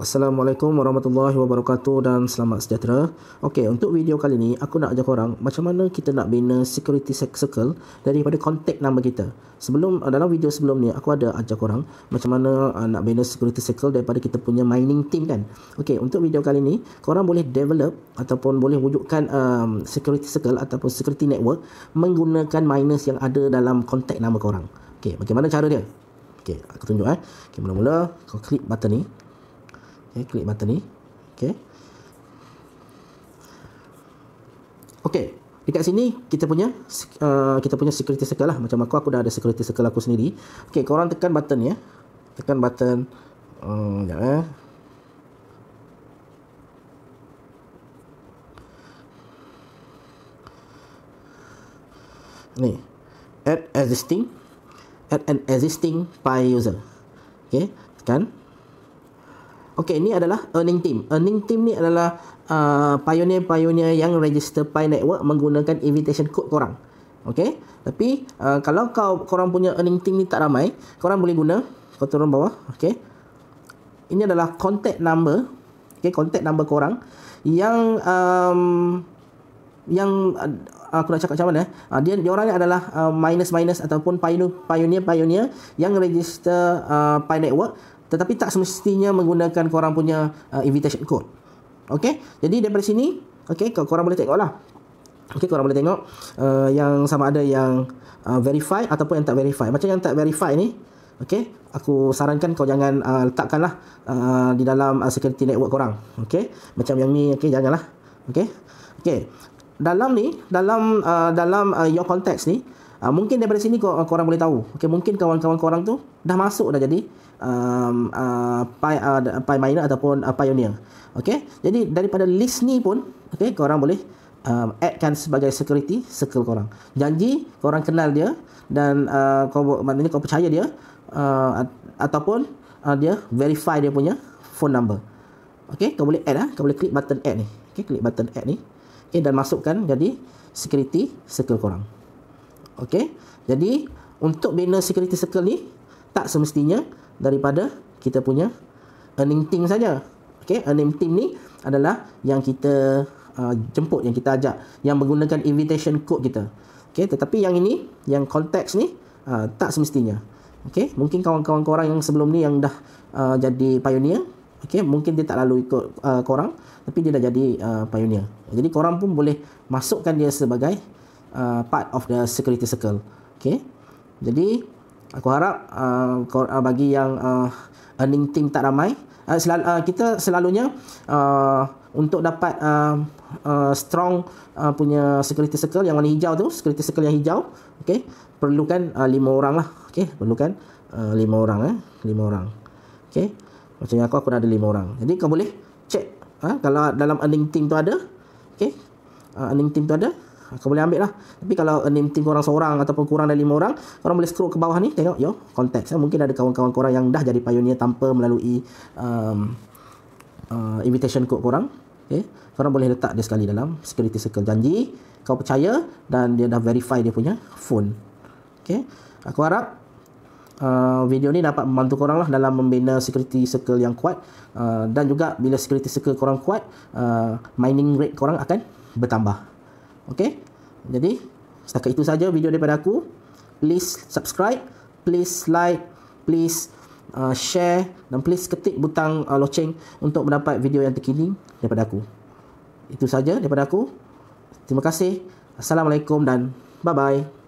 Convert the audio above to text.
Assalamualaikum warahmatullahi wabarakatuh dan selamat sejahtera. Okey, untuk video kali ni aku nak ajar korang macam mana kita nak bina security circle daripada contact nama kita. Sebelum eh, dalam video sebelum ni aku ada ajar korang macam mana uh, nak bina security circle daripada kita punya mining team kan. Okey, untuk video kali ni korang boleh develop ataupun boleh wujudkan um, security circle ataupun security network menggunakan miners yang ada dalam contact nama korang. Okey, bagaimana cara dia? Okey, aku tunjuk eh. Okey, mula-mula kau klik button ni okay, eh, klik button ni okay. Okay, dekat sini kita punya uh, kita punya security circle lah. Macam aku, aku dah ada security circle aku sendiri. Okay, korang tekan button ya. Tekan button. Uh, oh, jap, eh. Ni. Add existing. Add an existing Pi user. Okay, tekan. Okey, ini adalah earning team. Earning team ni adalah uh, pioneer-pioneer yang register Pi Network menggunakan invitation code korang. Okey, tapi uh, kalau kau korang punya earning team ni tak ramai, korang boleh guna, kau turun bawah, Okey, Ini adalah contact number, Okey, contact number korang yang um, yang uh, aku nak cakap macam mana, eh? uh, dia, dia orang ni adalah uh, minus-minus ataupun pioneer-pioneer yang register uh, Pi Network tetapi tak semestinya menggunakan korang punya uh, invitation code. Okey? Jadi daripada sini, okey, kau korang boleh tengoklah. Okey, korang boleh tengok uh, yang sama ada yang uh, verify ataupun yang tak verify. Macam yang tak verify ni, okey, aku sarankan kau jangan uh, letakkanlah uh, di dalam uh, security network korang. Okey? Macam yang ni, okey, janganlah. Okey? Okey. Dalam ni, dalam uh, dalam uh, your context ni, uh, mungkin daripada sini kor- korang boleh tahu okay, mungkin kawan-kawan korang tu dah masuk dah jadi um, uh, pi, uh, pi miner ataupun uh, pioneer okay? jadi daripada list ni pun okay, korang boleh um, addkan sebagai security circle korang janji korang kenal dia dan uh, kau, maknanya korang percaya dia uh, ataupun uh, dia verify dia punya phone number Okay, kau boleh add lah. Kau boleh klik button add ni. Okay, klik button add ni. Okay, eh, dan masukkan jadi security circle korang okey jadi untuk bina security circle ni tak semestinya daripada kita punya earning team saja okey earning team ni adalah yang kita uh, jemput yang kita ajak yang menggunakan invitation code kita okey tetapi yang ini yang konteks ni uh, tak semestinya okey mungkin kawan-kawan korang yang sebelum ni yang dah uh, jadi pioneer Okay, mungkin dia tak lalu ikut uh, korang Tapi dia dah jadi uh, pioneer Jadi korang pun boleh masukkan dia sebagai Uh, part of the security circle. Okay. Jadi aku harap uh, uh, bagi yang uh, earning team tak ramai, uh, selal, uh, kita selalunya uh, untuk dapat uh, uh, strong uh, punya security circle yang warna hijau tu, security circle yang hijau, okay, perlukan uh, lima orang lah. Okay, perlukan uh, lima orang, eh, lima orang. Okay, macam yang aku aku ada lima orang. Jadi kau boleh check uh, kalau dalam earning team tu ada, okay, uh, earning team tu ada, Ha, kau boleh ambil lah. Tapi kalau name team korang seorang ataupun kurang dari lima orang, korang boleh scroll ke bawah ni, tengok yo konteks. Eh, mungkin ada kawan-kawan korang yang dah jadi pioneer tanpa melalui um, uh, invitation code korang. Okay. Korang boleh letak dia sekali dalam security circle. Janji, kau percaya dan dia dah verify dia punya phone. Okay. Aku harap Uh, video ni dapat membantu korang lah dalam membina security circle yang kuat uh, dan juga bila security circle korang kuat uh, mining rate korang akan bertambah Okay? Jadi, setakat itu saja video daripada aku. Please subscribe. Please like. Please uh, share. Dan please ketik butang uh, loceng untuk mendapat video yang terkini daripada aku. Itu saja daripada aku. Terima kasih. Assalamualaikum dan bye-bye.